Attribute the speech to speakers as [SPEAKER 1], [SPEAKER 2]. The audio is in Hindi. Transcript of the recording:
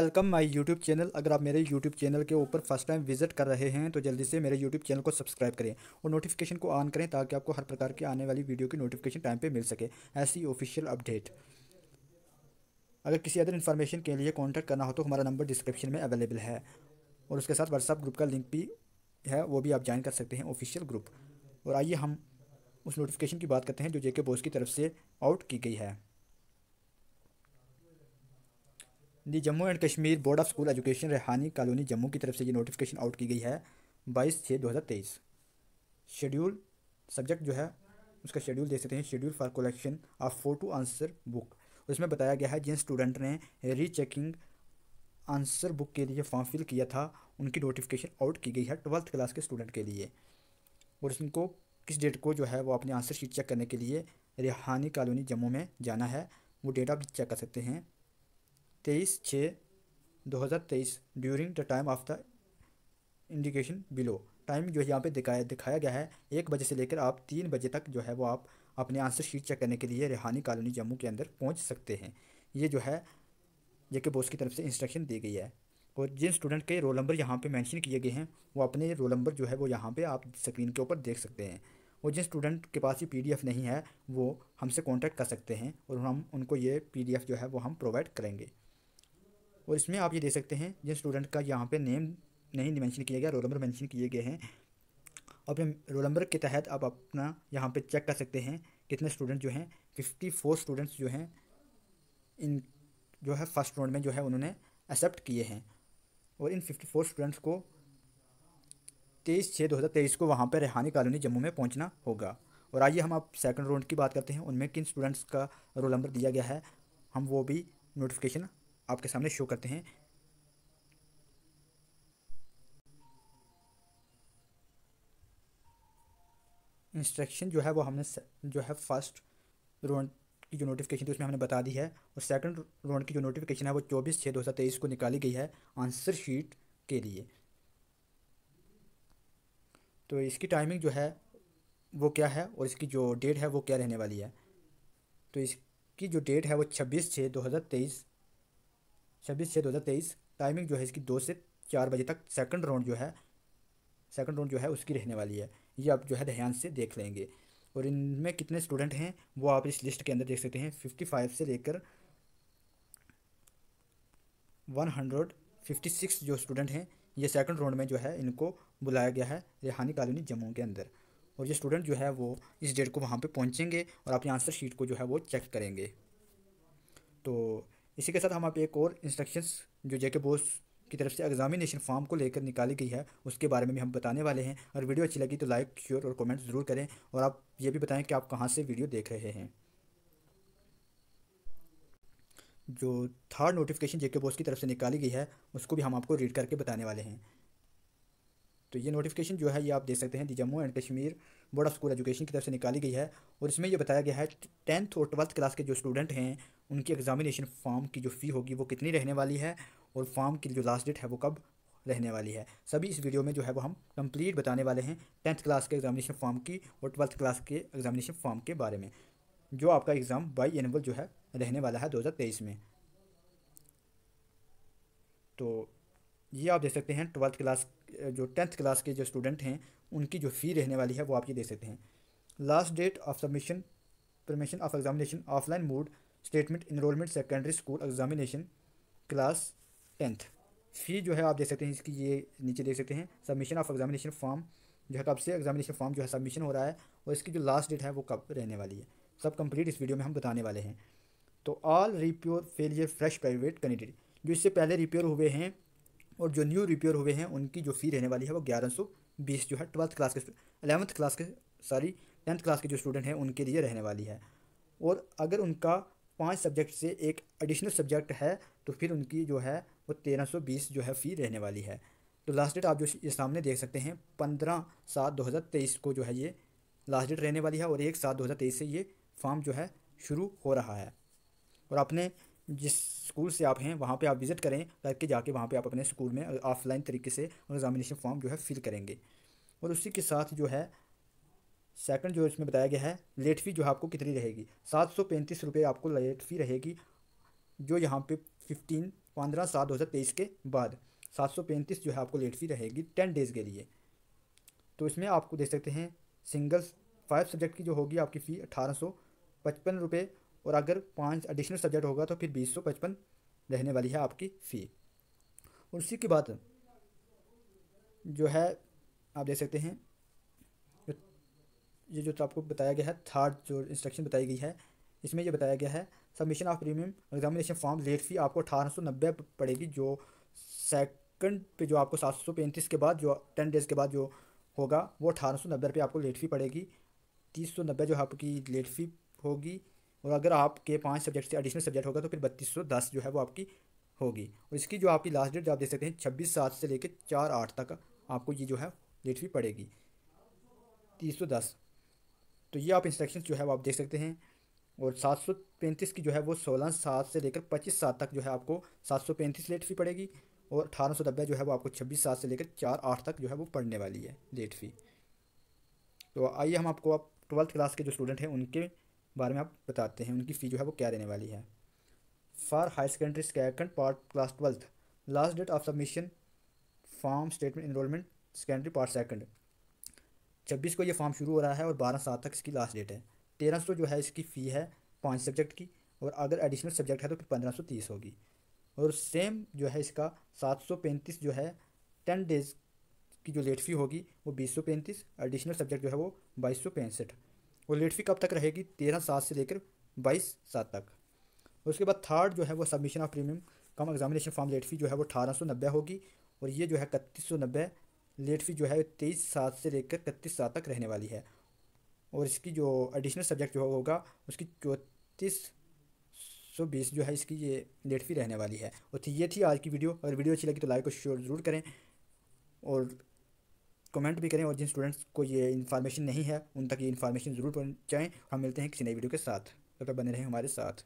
[SPEAKER 1] वेलकम माई यूट्यूब चैनल अगर आप मेरे यूट्यूब चैनल के ऊपर फर्स्ट टाइम विजिट कर रहे हैं तो जल्दी से मेरे यूट्यूब चैनल को सब्सक्राइब करें और नोटिफिकेशन को ऑन करें ताकि आपको हर प्रकार की आने वाली वीडियो की नोटिफिकेशन टाइम पे मिल सके ऐसी ऑफिशियल अपडेट अगर किसी अदर इन्फॉर्मेशन के लिए कॉन्टैक्ट करना हो तो हमारा नंबर डिस्क्रिप्शन में अवेलेबल है और उसके साथ व्हाट्सअप ग्रुप का लिंक भी है वो भी आप ज्वाइन कर सकते हैं ऑफिशियल ग्रुप और आइए हम उस नोटिफिकेशन की बात करते हैं जो जे बोस की तरफ से आउट की गई है the Jammu and Kashmir board of school education Rehani colony Jammu की तरफ से ये नोटिफिकेशन आउट की गई है बाईस छः दो हज़ार तेईस शेड्यूल सब्जेक्ट जो है उसका शेड्यूल देख सकते हैं schedule for collection of photo answer book उसमें बताया गया है जिन स्टूडेंट ने रीचेकिंग आंसर बुक के लिए फॉर्म फिल किया था उनकी नोटिफिकेशन आउट की गई है ट्वेल्थ क्लास के स्टूडेंट के लिए और उनको किस डेट को जो है वो अपनी आंसर शीट चेक करने के लिए रेहानी कॉलोनी जम्मू में जाना है वो डेट आप चेक कर सकते हैं तेईस छः तेईस during the time of the indication below time जो है यहाँ पे दिखाया दिखाया गया है एक बजे से लेकर आप तीन बजे तक जो है वो आप अपने आंसर शीट चेक करने के लिए रिहानी कॉलोनी जम्मू के अंदर पहुँच सकते हैं ये जो है जेके बोस की तरफ से इंस्ट्रक्शन दी गई है और जिन स्टूडेंट के रोल नंबर यहाँ पे मेंशन किए गए हैं वो अपने रोल नंबर जो है वो यहाँ पे आप स्क्रीन के ऊपर देख सकते हैं और जिन स्टूडेंट के पास ये पीडीएफ नहीं है वो हमसे कांटेक्ट कर सकते हैं और हम उनको ये पीडीएफ जो है वो हम प्रोवाइड करेंगे और इसमें आप ये देख सकते हैं जिन स्टूडेंट का यहाँ पे नेम नहीं मैंशन किया गया रोल नंबर मैंशन किए गए हैं और फिर रोल नंबर के तहत आप अपना यहाँ पे चेक कर सकते हैं कितने स्टूडेंट जो हैं फिफ्टी फोर स्टूडेंट्स जो हैं इन जो है फर्स्ट राउंड में जो है उन्होंने एक्सेप्ट किए हैं और इन फिफ्टी फोर स्टूडेंट्स को तेईस छः दो हज़ार तेईस को वहाँ पर रेहानी कॉलोनी जम्मू में पहुँचना होगा और आइए हम आप सेकेंड राउंड की बात करते हैं उनमें किन स्टूडेंट्स का रोल नंबर दिया गया है हम वो भी नोटिफिकेशन आपके सामने शो करते हैं इंस्ट्रक्शन जो है वो हमने जो है फर्स्ट राउंड की जो नोटिफिकेशन थी उसमें हमने बता दी है और सेकंड राउंड की जो नोटिफिकेशन है वो चौबीस छः दो हज़ार तेईस को निकाली गई है आंसर शीट के लिए तो इसकी टाइमिंग जो है वो क्या है और इसकी जो डेट है वो क्या रहने वाली है तो इसकी जो डेट है वो छब्बीस छः दो हज़ार तेईस छब्बीस छः दो हज़ार तेईस टाइमिंग जो है इसकी दो से चार बजे तक सेकंड राउंड जो है सेकंड राउंड जो है उसकी रहने वाली है ये आप जो है ध्यान से देख लेंगे और इनमें कितने स्टूडेंट हैं वो आप इस लिस्ट के अंदर देख सकते हैं फिफ्टी फाइव से लेकर वन हंड्रेड फिफ्टी सिक्स जो स्टूडेंट हैं ये सेकंड राउंड में जो है इनको बुलाया गया है रेहानी कॉलोनी जम्मू के अंदर और ये स्टूडेंट जो है वो इस डेट को वहाँ पर पहुँचेंगे और अपनी आंसर शीट को जो है वो चेक करेंगे तो इसी के साथ हम आप एक और इंस्ट्रक्शंस जो जेके बोस की तरफ से एग्जामिनेशन फॉर्म को लेकर निकाली गई है उसके बारे में भी हम बताने वाले हैं और वीडियो अच्छी लगी तो लाइक शेयर और कमेंट ज़रूर करें और आप ये भी बताएं कि आप कहाँ से वीडियो देख रहे हैं जो थर्ड नोटिफिकेशन जेके बोस की तरफ से निकाली गई है उसको भी हम आपको रीड करके बताने वाले हैं तो ये नोटिफिकेशन जो है ये आप देख सकते हैं the Jammu and Kashmir board of school education की तरफ से निकाली गई है और इसमें यह बताया गया है टेंथ और ट्वेल्थ क्लास के जो स्टूडेंट हैं उनकी एग्जामिनेशन फॉर्म की जो फ़ी होगी वो कितनी रहने वाली है और फॉर्म की जो लास्ट डेट है वो कब रहने वाली है सभी इस वीडियो में जो है वो हम कंप्लीट बताने वाले हैं टेंथ क्लास के एग्जामिनेशन फॉर्म की और ट्वेल्थ क्लास के एग्जामिनेशन फॉर्म के बारे में जो आपका एग्ज़ाम बाई एनवल जो है रहने वाला है दो में तो ये आप देख सकते हैं ट्वेल्थ क्लास जो टेंथ क्लास के जो स्टूडेंट हैं उनकी जो फ़ी रहने वाली है वो आप ये दे सकते हैं last date of submission permission of examination offline mode statement enrollment secondary school examination class tenth fee जो है आप देख सकते हैं इसकी ये नीचे देख सकते हैं सबमिशन ऑफ एग्जामिनेशन फॉर्म जो है कब से एग्जामिनेशन फॉर्म जो है सबमिशन हो रहा है और इसकी जो लास्ट डेट है वो कब रहने वाली है सब कंप्लीट इस वीडियो में हम बताने वाले हैं तो ऑल रिप्योर फेलियर फ्रेश प्राइवेट कैंडिडेट जो इससे पहले रिप्योर हुए हैं और जो न्यू रिपेयर हुए हैं उनकी जो फ़ी रहने वाली है वो ग्यारह सौ बीस जो है ट्वेल्थ क्लास के अलेवंथ क्लास के सॉरी टेंथ क्लास के जो स्टूडेंट हैं उनके लिए रहने वाली है और अगर उनका पाँच सब्जेक्ट से एक एडिशनल सब्जेक्ट है तो फिर उनकी जो है वो तेरह सौ बीस जो है फ़ी रहने वाली है तो लास्ट डेट आप जो ये सामने देख सकते हैं पंद्रह सात दो हज़ार तेईस को जो है ये लास्ट डेट रहने वाली है और एक सात दो हज़ार तेईस से ये फॉर्म जो है शुरू हो रहा है और आपने जिस स्कूल से आप हैं वहाँ पे आप विज़िट करें करके जाके वहाँ पे आप अपने स्कूल में ऑफलाइन तरीके से एग्जामिनेशन फॉर्म जो है फिल करेंगे और उसी के साथ जो है सेकंड जो इसमें बताया गया है लेट फ़ी जो है आपको कितनी रहेगी सात सौ पैंतीस रुपये आपको लेट फ़ी रहेगी जो यहाँ पे फिफ्टीन पंद्रह सात दो हज़ार तेईस के बाद सात सौ पैंतीस जो है आपको लेट फ़ी रहेगी टेन डेज़ के लिए तो इसमें आपको देख सकते हैं सिंगल फाइव सब्जेक्ट की जो होगी आपकी फ़ी अठारह सौ पचपन रुपये और अगर पाँच एडिशनल सब्जेक्ट होगा तो फिर बीस सौ पचपन रहने वाली है आपकी फ़ी और उसी के बाद जो है आप देख सकते हैं ये जो तो आपको बताया गया है थर्ड जो इंस्ट्रक्शन बताई गई है इसमें ये बताया गया है submission of premium examination form late fee आपको अठारह सौ नब्बे पड़ेगी जो सेकंड पे जो आपको सात सौ पैंतीस के बाद जो टेन डेज़ के बाद जो होगा वो अठारह सौ नब्बे रुपये आपको लेट फी पड़ेगी तीस सौ नब्बे जो आपकी लेट फी होगी और अगर आपके पाँच सब्जेक्ट से एडिशनल सब्जेक्ट होगा तो फिर बत्तीस सौ दस जो है वो आपकी होगी और इसकी जो आपकी लास्ट डेट आप देख सकते हैं छब्बीस सात से लेकर चार आठ तक आपको ये जो है डेट भी पड़ेगी तीस सौ दस तो ये आप इंस्ट्रक्शन जो है वो आप देख सकते हैं और सात सौ पैंतीस की जो है वो सोलह सात से लेकर पच्चीस सात तक जो है आपको सात सौ पैंतीस लेट फी पड़ेगी और अठारह सौ नब्बे जो है वो आपको छब्बीस सात से लेकर चार आठ तक जो है वो पढ़ने वाली है लेट फी तो आइए हम आपको आप ट्वेल्थ क्लास के जो स्टूडेंट हैं उनके बारे में आप बताते हैं उनकी फ़ी जो है वो क्या देने वाली है for higher secondary second part class twelfth last date of submission form statement enrollment secondary part second छब्बीस को ये फॉर्म शुरू हो रहा है और बारह सात तक इसकी लास्ट डेट है तेरह सौ जो है इसकी फ़ी है पाँच सब्जेक्ट की और अगर एडिशनल सब्जेक्ट है तो फिर पंद्रह सौ तीस होगी और सेम जो है इसका सात सौ पैंतीस जो है टेन डेज़ की जो लेट फ़ी होगी वो बीस सौ पैंतीस एडिशनल सब्जेक्ट जो है वो बाईस सौ पैंसठ और लेट फी कब तक रहेगी तेरह सात से लेकर बाईस सात तक उसके बाद थर्ड जो है वो submission of premium cum examination form late fee जो है वो अठारह सौ नब्बे होगी और ये जो है इकतीस सौ नब्बे लेट फी जो है तेईस सात से लेकर इकतीस सात तक रहने वाली है और इसकी जो एडिशनल सब्जेक्ट जो होगा उसकी चौंतीस सौ बीस जो है इसकी ये लेट फी रहने वाली है और ये थी आज की वीडियो अगर वीडियो अच्छी लगी तो लाइक और शेयर ज़रूर करें और कमेंट भी करें और जिन स्टूडेंट्स को ये इन्फॉर्मेशन नहीं है उन तक ये इन्फॉर्मेशन ज़रूर पहुँचाएँ हम मिलते हैं किसी नई वीडियो के साथ तब तक बने रहें हमारे साथ